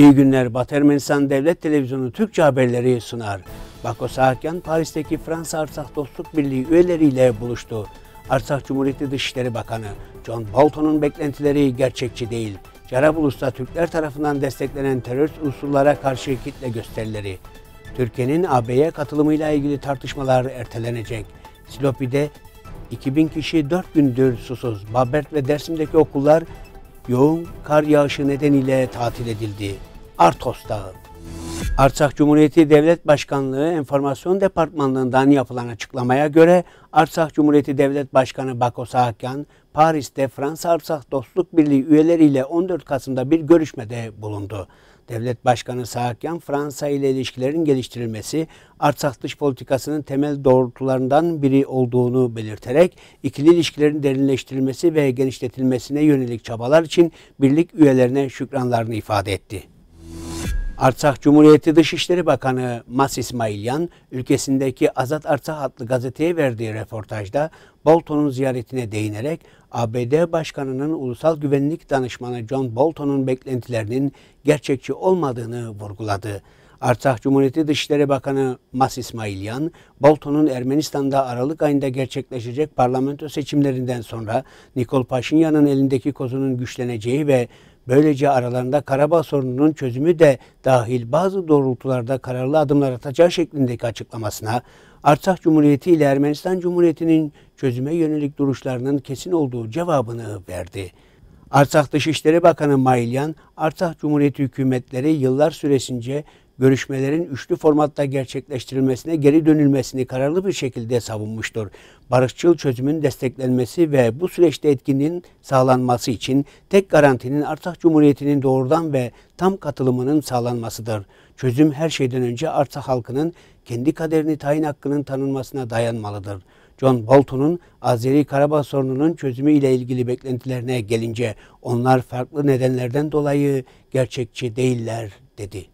İyi günler Batı Ermenistan Devlet Televizyonu Türkçe haberleri sunar. Bako Saakyan Paris'teki Fransa Arsak Dostluk Birliği üyeleriyle buluştu. Arsak Cumhuriyeti Dışişleri Bakanı John Bolton'un beklentileri gerçekçi değil. Carabulus'ta Türkler tarafından desteklenen terörist unsurlara karşı kitle gösterileri. Türkiye'nin AB'ye katılımıyla ilgili tartışmalar ertelenecek. Silopi'de 2000 kişi 4 gündür susuz. Babert ve Dersim'deki okullar yoğun kar yağışı nedeniyle tatil edildi. Artos Dağı. Arsak Cumhuriyeti Devlet Başkanlığı Enformasyon Departmanlığından yapılan açıklamaya göre Arsak Cumhuriyeti Devlet Başkanı Bako Saakyan, Paris'te Fransa Arsak Dostluk Birliği üyeleriyle 14 Kasım'da bir görüşmede bulundu. Devlet Başkanı Saakyan, Fransa ile ilişkilerin geliştirilmesi Arsak dış politikasının temel doğrultularından biri olduğunu belirterek ikili ilişkilerin derinleştirilmesi ve genişletilmesine yönelik çabalar için birlik üyelerine şükranlarını ifade etti. Artsakh Cumhuriyeti Dışişleri Bakanı Mas İsmailyan, ülkesindeki Azat Artsakh adlı gazeteye verdiği röportajda Bolton'un ziyaretine değinerek ABD Başkanı'nın Ulusal Güvenlik Danışmanı John Bolton'un beklentilerinin gerçekçi olmadığını vurguladı. Artsakh Cumhuriyeti Dışişleri Bakanı Mas İsmailyan, Bolton'un Ermenistan'da Aralık ayında gerçekleşecek parlamento seçimlerinden sonra Nikol Paşinyan'ın elindeki kozunun güçleneceği ve Böylece aralarında Karabağ sorununun çözümü de dahil bazı doğrultularda kararlı adımlar atacağı şeklindeki açıklamasına, Artsakh Cumhuriyeti ile Ermenistan Cumhuriyeti'nin çözüme yönelik duruşlarının kesin olduğu cevabını verdi. Artsakh Dışişleri Bakanı Mailyan, Artsakh Cumhuriyeti hükümetleri yıllar süresince görüşmelerin üçlü formatta gerçekleştirilmesine geri dönülmesini kararlı bir şekilde savunmuştur. Barışçıl çözümün desteklenmesi ve bu süreçte etkinliğin sağlanması için tek garantinin Arsak Cumhuriyeti'nin doğrudan ve tam katılımının sağlanmasıdır. Çözüm her şeyden önce Arsak halkının kendi kaderini tayin hakkının tanınmasına dayanmalıdır. John Bolton'un Azeri Karabağ sorununun çözümü ile ilgili beklentilerine gelince onlar farklı nedenlerden dolayı gerçekçi değiller dedi.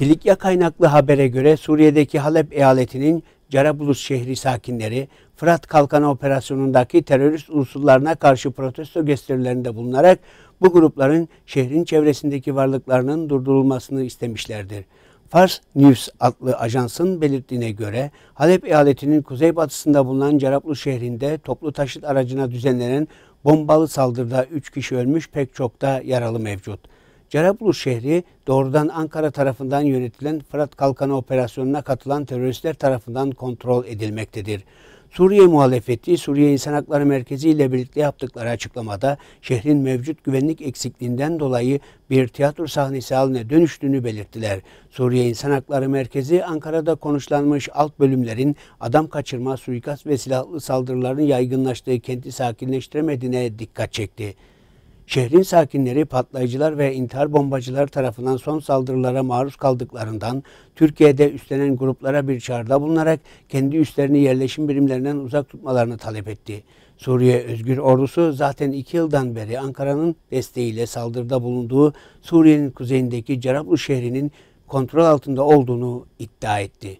Kilikya kaynaklı habere göre Suriye'deki Halep eyaletinin Carablus şehri sakinleri Fırat Kalkanı operasyonundaki terörist unsurlarına karşı protesto gösterilerinde bulunarak bu grupların şehrin çevresindeki varlıklarının durdurulmasını istemişlerdir. Fars News adlı ajansın belirttiğine göre Halep eyaletinin kuzeybatısında bulunan Carablus şehrinde toplu taşıt aracına düzenlenen bombalı saldırıda 3 kişi ölmüş pek çok da yaralı mevcut. Cerabulus şehri doğrudan Ankara tarafından yönetilen Fırat Kalkanı operasyonuna katılan teröristler tarafından kontrol edilmektedir. Suriye muhalefeti, Suriye İnsan Hakları Merkezi ile birlikte yaptıkları açıklamada şehrin mevcut güvenlik eksikliğinden dolayı bir tiyatro sahnesi haline dönüştüğünü belirttiler. Suriye İnsan Hakları Merkezi, Ankara'da konuşlanmış alt bölümlerin adam kaçırma, suikast ve silahlı saldırıların yaygınlaştığı kenti sakinleştiremediğine dikkat çekti. Şehrin sakinleri patlayıcılar ve intihar bombacılar tarafından son saldırılara maruz kaldıklarından Türkiye'de üstlenen gruplara bir çağrıda bulunarak kendi üslerini yerleşim birimlerinden uzak tutmalarını talep etti. Suriye Özgür Ordusu zaten iki yıldan beri Ankara'nın desteğiyle saldırıda bulunduğu Suriye'nin kuzeyindeki Cerablus'u şehrinin kontrol altında olduğunu iddia etti.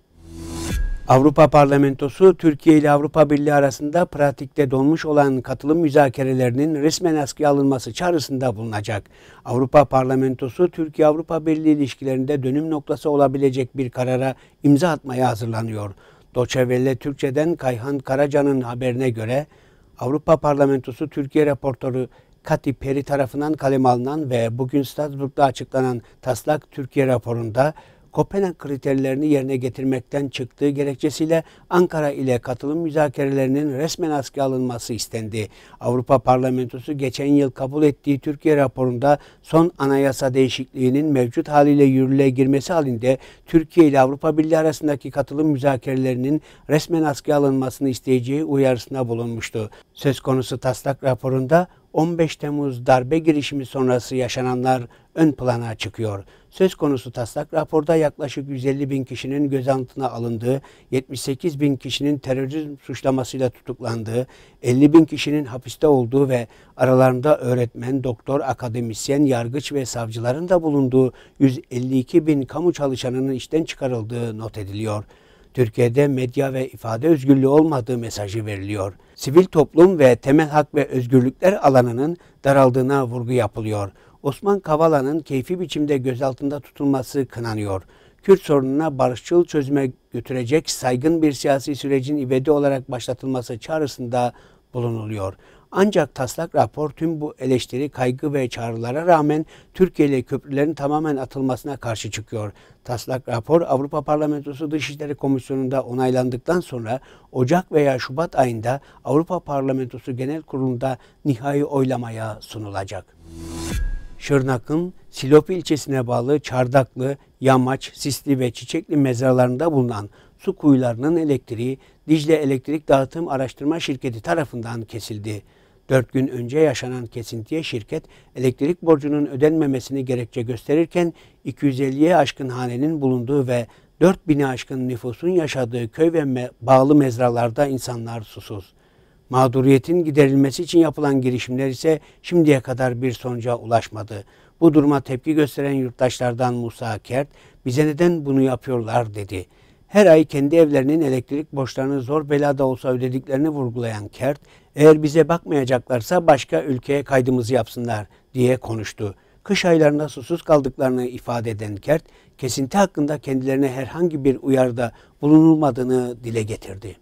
Avrupa Parlamentosu Türkiye ile Avrupa Birliği arasında pratikte donmuş olan katılım müzakerelerinin resmen askıya alınması çağrısında bulunacak. Avrupa Parlamentosu Türkiye Avrupa Birliği ilişkilerinde dönüm noktası olabilecek bir karara imza atmaya hazırlanıyor. Doçevelle Türkçe'den Kayhan Karaca'nın haberine göre Avrupa Parlamentosu Türkiye raportörü Kati Peri tarafından kaleme alınan ve bugün Strasbourg'da açıklanan taslak Türkiye raporunda Kopenhag kriterlerini yerine getirmekten çıktığı gerekçesiyle Ankara ile katılım müzakerelerinin resmen askıya alınması istendi. Avrupa Parlamentosu geçen yıl kabul ettiği Türkiye raporunda son anayasa değişikliğinin mevcut haliyle yürürlüğe girmesi halinde Türkiye ile Avrupa Birliği arasındaki katılım müzakerelerinin resmen askıya alınmasını isteyeceği uyarısına bulunmuştu. Söz konusu taslak raporunda 15 Temmuz darbe girişimi sonrası yaşananlar ön plana çıkıyor. Söz konusu taslak raporda yaklaşık 150 bin kişinin gözaltına alındığı, 78 bin kişinin terörizm suçlamasıyla tutuklandığı, 50 bin kişinin hapiste olduğu ve aralarında öğretmen, doktor, akademisyen, yargıç ve savcıların da bulunduğu 152 bin kamu çalışanının işten çıkarıldığı not ediliyor. Türkiye'de medya ve ifade özgürlüğü olmadığı mesajı veriliyor. Sivil toplum ve temel hak ve özgürlükler alanının daraldığına vurgu yapılıyor. Osman Kavala'nın keyfi biçimde gözaltında tutulması kınanıyor. Kürt sorununa barışçıl çözüme götürecek saygın bir siyasi sürecin ivedi olarak başlatılması çağrısında bulunuluyor. Ancak taslak rapor tüm bu eleştiri, kaygı ve çağrılara rağmen Türkiye ile köprülerin tamamen atılmasına karşı çıkıyor. Taslak rapor Avrupa Parlamentosu Dışişleri Komisyonu'nda onaylandıktan sonra Ocak veya Şubat ayında Avrupa Parlamentosu Genel Kurulu'nda nihai oylamaya sunulacak. Şırnak'ın Silopi ilçesine bağlı Çardaklı, Yamaç, Sisli ve Çiçekli mezarlarında bulunan su kuyularının elektriği Dicle Elektrik Dağıtım Araştırma Şirketi tarafından kesildi. Dört gün önce yaşanan kesintiye şirket elektrik borcunun ödenmemesini gerekçe gösterirken 250'ye aşkın hanenin bulunduğu ve 4 bin'e aşkın nüfusun yaşadığı köy ve me bağlı mezralarda insanlar susuz. Mağduriyetin giderilmesi için yapılan girişimler ise şimdiye kadar bir sonuca ulaşmadı. Bu duruma tepki gösteren yurttaşlardan Musa Kert, bize neden bunu yapıyorlar dedi. Her ay kendi evlerinin elektrik borçlarını zor belada olsa ödediklerini vurgulayan Kert, eğer bize bakmayacaklarsa başka ülkeye kaydımızı yapsınlar diye konuştu. Kış aylarında susuz kaldıklarını ifade eden Kert, kesinti hakkında kendilerine herhangi bir uyarıda bulunulmadığını dile getirdi.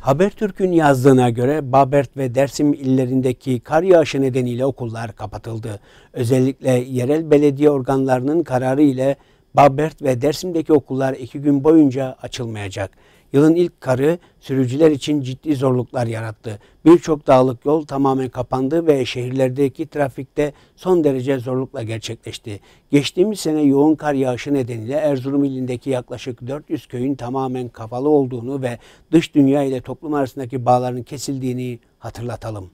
Habertürk'ün yazdığına göre Babert ve Dersim illerindeki kar yağışı nedeniyle okullar kapatıldı. Özellikle yerel belediye organlarının kararı ile Babert ve Dersim'deki okullar iki gün boyunca açılmayacak. Yılın ilk karı sürücüler için ciddi zorluklar yarattı. Birçok dağlık yol tamamen kapandı ve şehirlerdeki trafikte son derece zorlukla gerçekleşti. Geçtiğimiz sene yoğun kar yağışı nedeniyle Erzurum ilindeki yaklaşık 400 köyün tamamen kapalı olduğunu ve dış dünya ile toplum arasındaki bağların kesildiğini hatırlatalım.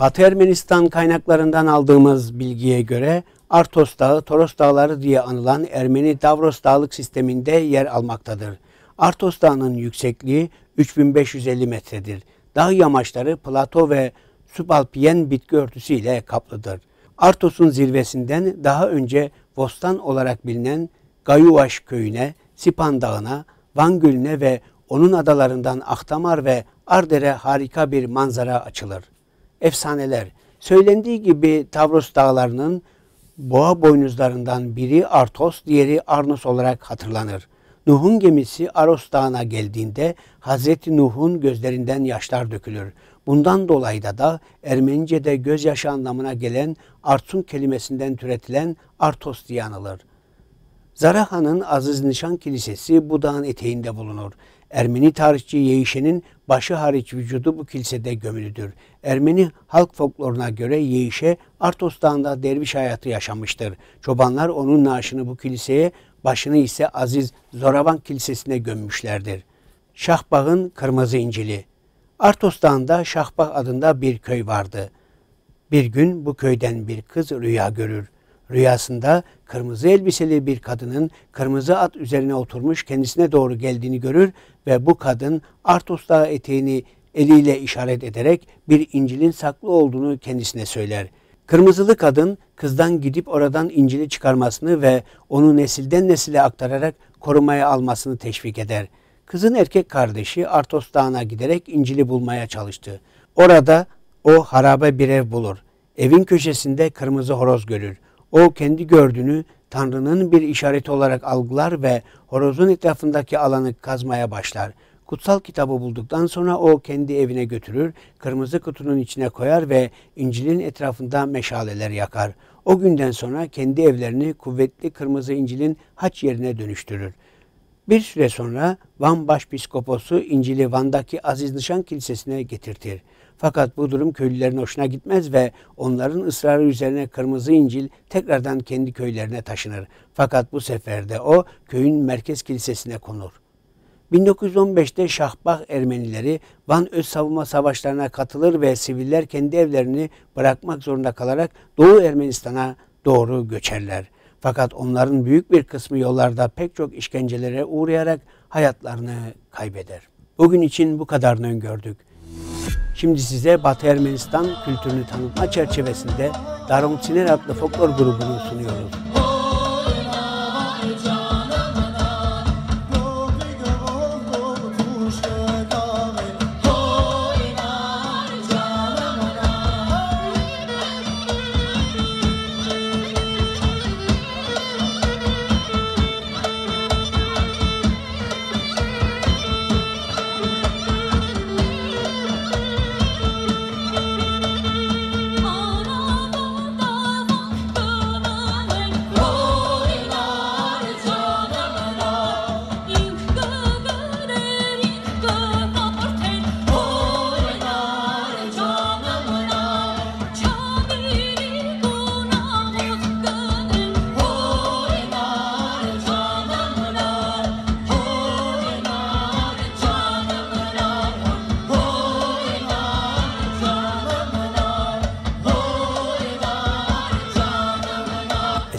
Batı Ermenistan kaynaklarından aldığımız bilgiye göre Artos Dağı, Toros Dağları diye anılan Ermeni Davros Dağlık sisteminde yer almaktadır. Artos Dağı'nın yüksekliği 3550 metredir. Dağ yamaçları plato ve subalpiyen bitki örtüsüyle kaplıdır. Artos'un zirvesinden daha önce Vostan olarak bilinen Gayuvaş köyüne, Sipan Dağı'na, Van Gölü'ne ve onun adalarından Ahtamar ve Arder'e harika bir manzara açılır. Efsaneler, söylendiği gibi Tavros Dağları'nın boğa boynuzlarından biri Artos, diğeri Arnos olarak hatırlanır. Nuh'un gemisi Aros Dağı'na geldiğinde Hazreti Nuh'un gözlerinden yaşlar dökülür. Bundan dolayı da da Ermenice'de gözyaşı anlamına gelen Artun kelimesinden türetilen Artos diye anılır. Zaraha'nın Aziz Nişan Kilisesi bu dağın eteğinde bulunur. Ermeni tarihçi Yeişe'nin başı hariç vücudu bu kilisede gömülüdür. Ermeni halk folkloruna göre Yeişe Artos Dağı'nda derviş hayatı yaşamıştır. Çobanlar onun naaşını bu kiliseye başını ise Aziz Zoravan Kilisesi'ne gömmüşlerdir. Şahbağ'ın Kırmızı İncili Artos Dağı'nda Şahbağ adında bir köy vardı. Bir gün bu köyden bir kız rüya görür. Rüyasında kırmızı elbiseli bir kadının kırmızı at üzerine oturmuş kendisine doğru geldiğini görür ve bu kadın Artos Dağı eteğini eliyle işaret ederek bir İncil'in saklı olduğunu kendisine söyler.'' Kırmızılı kadın kızdan gidip oradan İncil'i çıkarmasını ve onu nesilden nesile aktararak korumaya almasını teşvik eder. Kızın erkek kardeşi Artos Dağı'na giderek İncil'i bulmaya çalıştı. Orada o harabe bir ev bulur. Evin köşesinde kırmızı horoz görür. O kendi gördüğünü Tanrı'nın bir işareti olarak algılar ve horozun etrafındaki alanı kazmaya başlar.'' kutsal kitabı bulduktan sonra o kendi evine götürür, kırmızı kutunun içine koyar ve İncil'in etrafında meşaleler yakar. O günden sonra kendi evlerini kuvvetli kırmızı İncil'in haç yerine dönüştürür. Bir süre sonra Van Başpiskoposu İncil'i Van'daki Aziz Nişan Kilisesi'ne getirtir. Fakat bu durum köylülerin hoşuna gitmez ve onların ısrarı üzerine Kırmızı İncil tekrardan kendi köylerine taşınır. Fakat bu sefer de o köyün merkez kilisesine konur. 1915'te Şahbak Ermenileri Van Öz Savunma Savaşlarına katılır ve siviller kendi evlerini bırakmak zorunda kalarak Doğu Ermenistan'a doğru göçerler. Fakat onların büyük bir kısmı yollarda pek çok işkencelere uğrayarak hayatlarını kaybeder. Bugün için bu kadarını öngördük. Şimdi size Batı Ermenistan kültürünü tanıtma çerçevesinde Darum Siner adlı folklor grubunu sunuyoruz.